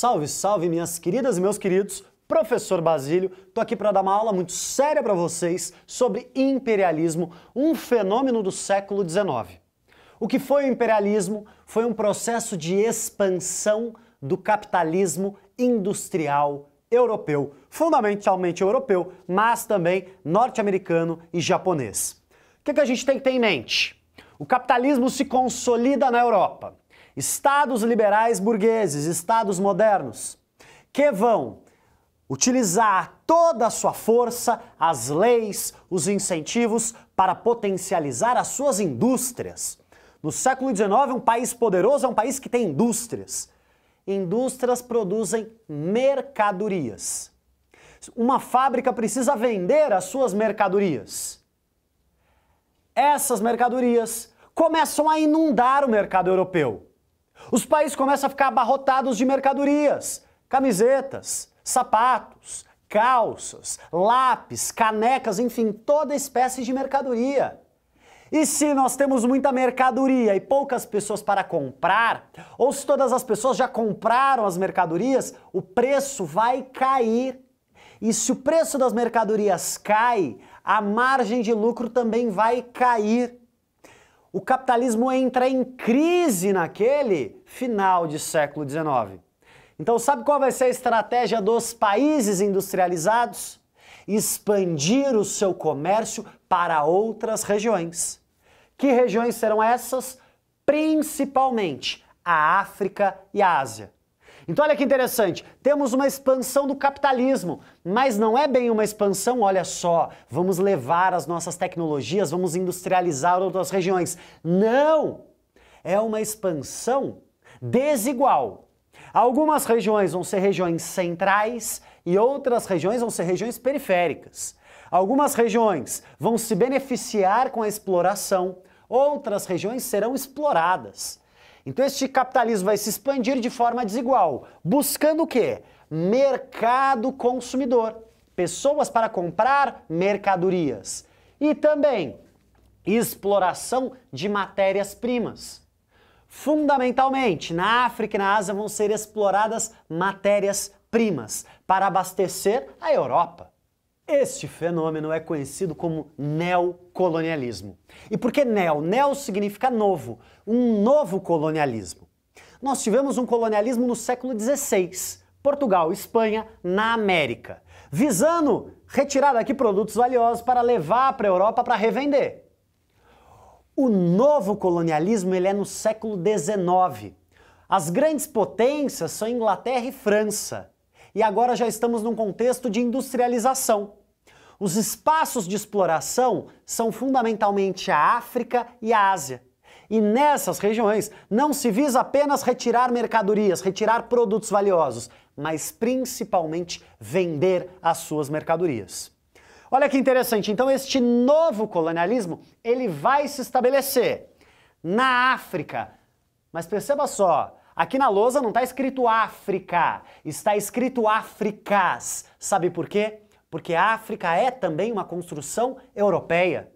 Salve, salve, minhas queridas e meus queridos. Professor Basílio, tô aqui para dar uma aula muito séria para vocês sobre imperialismo, um fenômeno do século XIX. O que foi o imperialismo? Foi um processo de expansão do capitalismo industrial europeu, fundamentalmente europeu, mas também norte-americano e japonês. O que, que a gente tem que ter em mente? O capitalismo se consolida na Europa estados liberais burgueses, estados modernos, que vão utilizar toda a sua força, as leis, os incentivos para potencializar as suas indústrias. No século XIX, um país poderoso é um país que tem indústrias. Indústrias produzem mercadorias. Uma fábrica precisa vender as suas mercadorias. Essas mercadorias começam a inundar o mercado europeu. Os países começam a ficar abarrotados de mercadorias, camisetas, sapatos, calças, lápis, canecas, enfim, toda espécie de mercadoria. E se nós temos muita mercadoria e poucas pessoas para comprar, ou se todas as pessoas já compraram as mercadorias, o preço vai cair. E se o preço das mercadorias cai, a margem de lucro também vai cair o capitalismo entra em crise naquele final de século XIX. Então, sabe qual vai ser a estratégia dos países industrializados? Expandir o seu comércio para outras regiões. Que regiões serão essas? Principalmente a África e a Ásia. Então olha que interessante, temos uma expansão do capitalismo, mas não é bem uma expansão, olha só, vamos levar as nossas tecnologias, vamos industrializar outras regiões. Não! É uma expansão desigual. Algumas regiões vão ser regiões centrais e outras regiões vão ser regiões periféricas. Algumas regiões vão se beneficiar com a exploração, outras regiões serão exploradas. Então este capitalismo vai se expandir de forma desigual, buscando o quê? Mercado consumidor, pessoas para comprar mercadorias e também exploração de matérias-primas. Fundamentalmente, na África e na Ásia vão ser exploradas matérias-primas para abastecer a Europa. Este fenômeno é conhecido como neocolonialismo. E por que neo? Neo significa novo, um novo colonialismo. Nós tivemos um colonialismo no século XVI, Portugal, Espanha, na América, visando retirar daqui produtos valiosos para levar para a Europa para revender. O novo colonialismo ele é no século XIX. As grandes potências são Inglaterra e França. E agora já estamos num contexto de industrialização. Os espaços de exploração são fundamentalmente a África e a Ásia. E nessas regiões não se visa apenas retirar mercadorias, retirar produtos valiosos, mas principalmente vender as suas mercadorias. Olha que interessante, então este novo colonialismo, ele vai se estabelecer na África. Mas perceba só, aqui na lousa não está escrito África, está escrito Áfricas. Sabe por quê? porque a África é também uma construção europeia.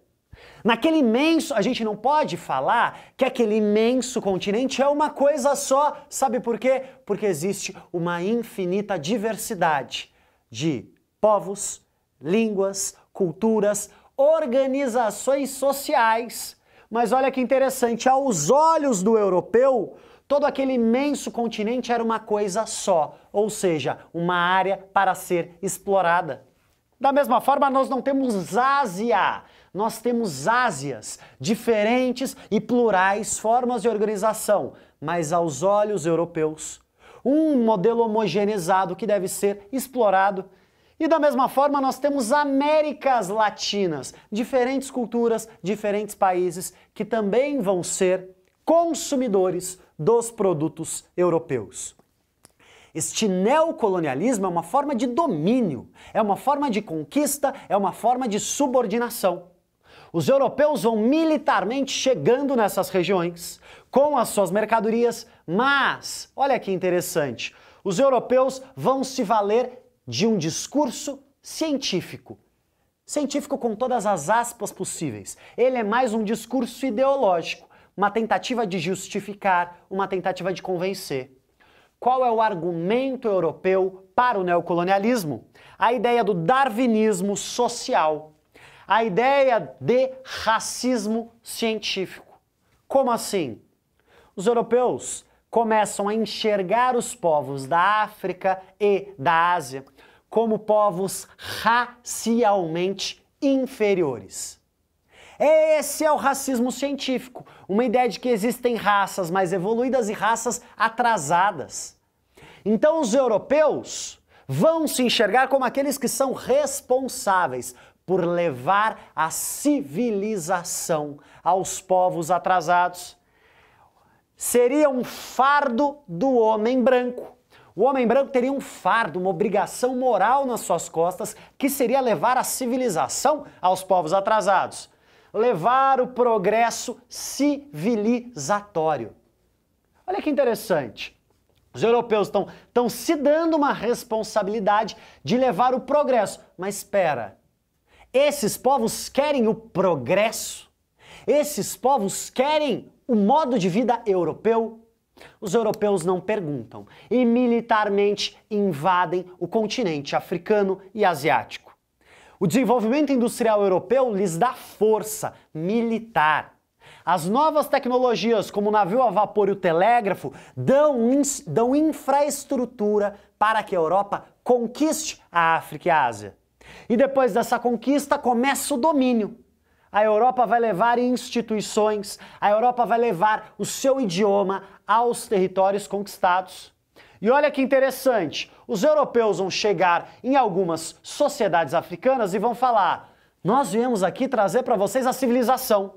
Naquele imenso, a gente não pode falar que aquele imenso continente é uma coisa só, sabe por quê? Porque existe uma infinita diversidade de povos, línguas, culturas, organizações sociais. Mas olha que interessante, aos olhos do europeu, todo aquele imenso continente era uma coisa só, ou seja, uma área para ser explorada. Da mesma forma, nós não temos Ásia. Nós temos Ásias, diferentes e plurais formas de organização, mas aos olhos europeus, um modelo homogeneizado que deve ser explorado. E da mesma forma, nós temos Américas Latinas, diferentes culturas, diferentes países que também vão ser consumidores dos produtos europeus. Este neocolonialismo é uma forma de domínio, é uma forma de conquista, é uma forma de subordinação. Os europeus vão militarmente chegando nessas regiões com as suas mercadorias, mas, olha que interessante, os europeus vão se valer de um discurso científico. Científico com todas as aspas possíveis. Ele é mais um discurso ideológico, uma tentativa de justificar, uma tentativa de convencer. Qual é o argumento europeu para o neocolonialismo? A ideia do darwinismo social, a ideia de racismo científico. Como assim? Os europeus começam a enxergar os povos da África e da Ásia como povos racialmente inferiores. Esse é o racismo científico, uma ideia de que existem raças mais evoluídas e raças atrasadas. Então os europeus vão se enxergar como aqueles que são responsáveis por levar a civilização aos povos atrasados. Seria um fardo do homem branco. O homem branco teria um fardo, uma obrigação moral nas suas costas, que seria levar a civilização aos povos atrasados levar o progresso civilizatório. Olha que interessante. Os europeus estão se dando uma responsabilidade de levar o progresso. Mas espera, esses povos querem o progresso? Esses povos querem o modo de vida europeu? Os europeus não perguntam e militarmente invadem o continente africano e asiático. O desenvolvimento industrial europeu lhes dá força militar. As novas tecnologias, como o navio a vapor e o telégrafo, dão, dão infraestrutura para que a Europa conquiste a África e a Ásia. E depois dessa conquista começa o domínio. A Europa vai levar instituições, a Europa vai levar o seu idioma aos territórios conquistados. E olha que interessante, os europeus vão chegar em algumas sociedades africanas e vão falar: "Nós viemos aqui trazer para vocês a civilização".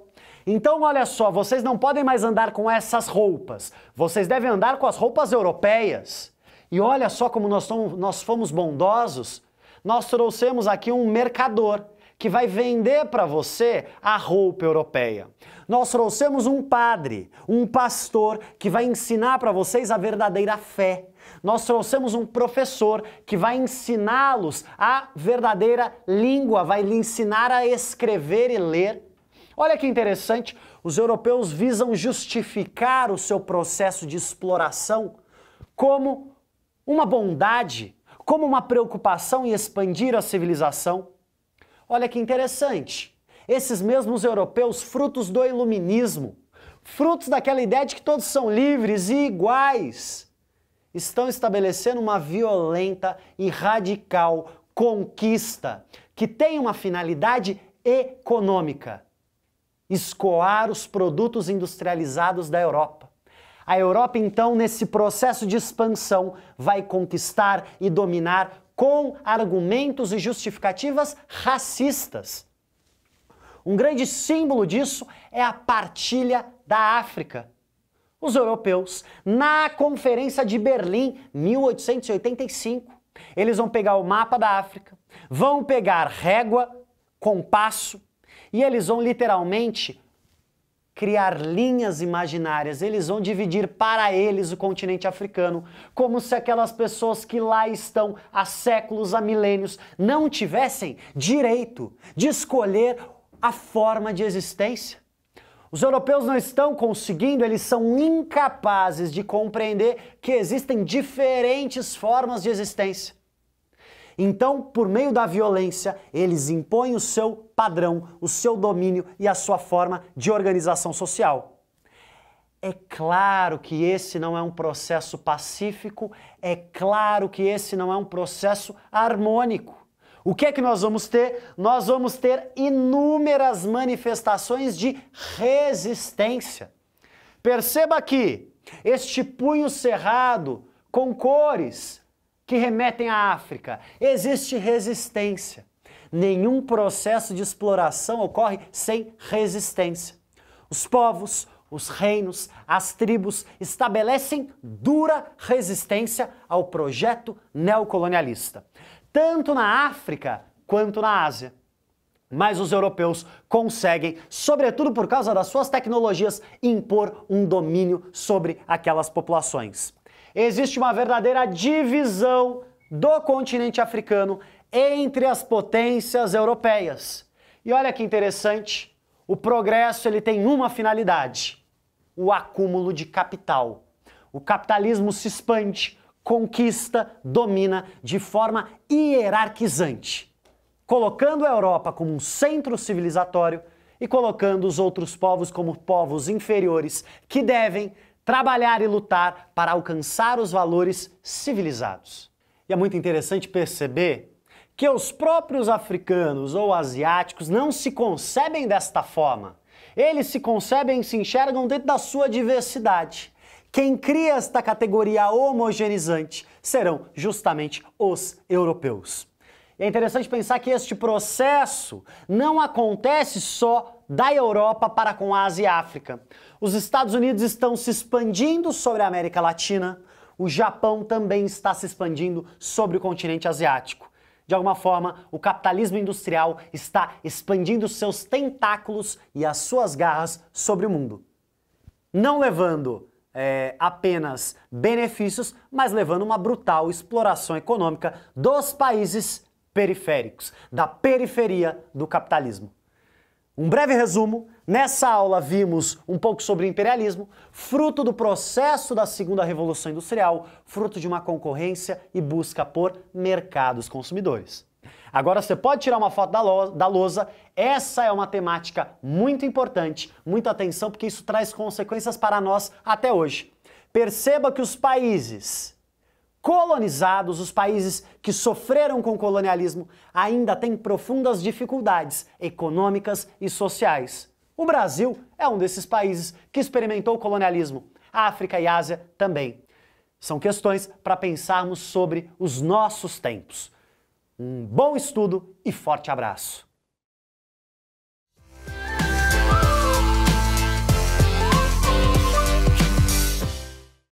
Então, olha só, vocês não podem mais andar com essas roupas. Vocês devem andar com as roupas europeias. E olha só como nós, somos, nós fomos bondosos. Nós trouxemos aqui um mercador que vai vender para você a roupa europeia. Nós trouxemos um padre, um pastor que vai ensinar para vocês a verdadeira fé. Nós trouxemos um professor que vai ensiná-los a verdadeira língua, vai lhe ensinar a escrever e ler. Olha que interessante, os europeus visam justificar o seu processo de exploração como uma bondade, como uma preocupação em expandir a civilização. Olha que interessante, esses mesmos europeus, frutos do iluminismo, frutos daquela ideia de que todos são livres e iguais, estão estabelecendo uma violenta e radical conquista que tem uma finalidade econômica: escoar os produtos industrializados da Europa. A Europa, então, nesse processo de expansão, vai conquistar e dominar com argumentos e justificativas racistas. Um grande símbolo disso é a partilha da África os europeus, na Conferência de Berlim, 1885. Eles vão pegar o mapa da África, vão pegar régua, compasso e eles vão literalmente criar linhas imaginárias. Eles vão dividir para eles o continente africano, como se aquelas pessoas que lá estão há séculos, há milênios, não tivessem direito de escolher a forma de existência. Os europeus não estão conseguindo, eles são incapazes de compreender que existem diferentes formas de existência. Então, por meio da violência, eles impõem o seu padrão, o seu domínio e a sua forma de organização social. É claro que esse não é um processo pacífico, é claro que esse não é um processo harmônico. O que é que nós vamos ter? Nós vamos ter inúmeras manifestações de resistência. Perceba aqui este punho cerrado com cores que remetem à África. Existe resistência. Nenhum processo de exploração ocorre sem resistência. Os povos, os reinos, as tribos estabelecem dura resistência ao projeto neocolonialista tanto na África quanto na Ásia. Mas os europeus conseguem, sobretudo por causa das suas tecnologias, impor um domínio sobre aquelas populações. Existe uma verdadeira divisão do continente africano entre as potências europeias. E olha que interessante, o progresso ele tem uma finalidade: o acúmulo de capital. O capitalismo se expande, conquista, domina de forma hierarquizante, colocando a Europa como um centro civilizatório e colocando os outros povos como povos inferiores que devem trabalhar e lutar para alcançar os valores civilizados. E é muito interessante perceber que os próprios africanos ou asiáticos não se concebem desta forma. Eles se concebem e se enxergam dentro da sua diversidade. Quem cria esta categoria homogeneizante serão justamente os europeus. é interessante pensar que este processo não acontece só da Europa para com a Ásia e a África. Os Estados Unidos estão se expandindo sobre a América Latina, o Japão também está se expandindo sobre o continente asiático. De alguma forma, o capitalismo industrial está expandindo seus tentáculos e as suas garras sobre o mundo. Não levando é, apenas benefícios, mas levando uma brutal exploração econômica dos países periféricos, da periferia do capitalismo. Um breve resumo: nessa aula vimos um pouco sobre imperialismo, fruto do processo da segunda revolução industrial, fruto de uma concorrência e busca por mercados consumidores. Agora você pode tirar uma foto da, lo da lousa. Essa é uma temática muito importante, muita atenção, porque isso traz consequências para nós até hoje. Perceba que os países colonizados, os países que sofreram com o colonialismo, ainda têm profundas dificuldades econômicas e sociais. O Brasil é um desses países que experimentou o colonialismo. A África e a Ásia também. São questões para pensarmos sobre os nossos tempos. Um bom estudo e forte abraço!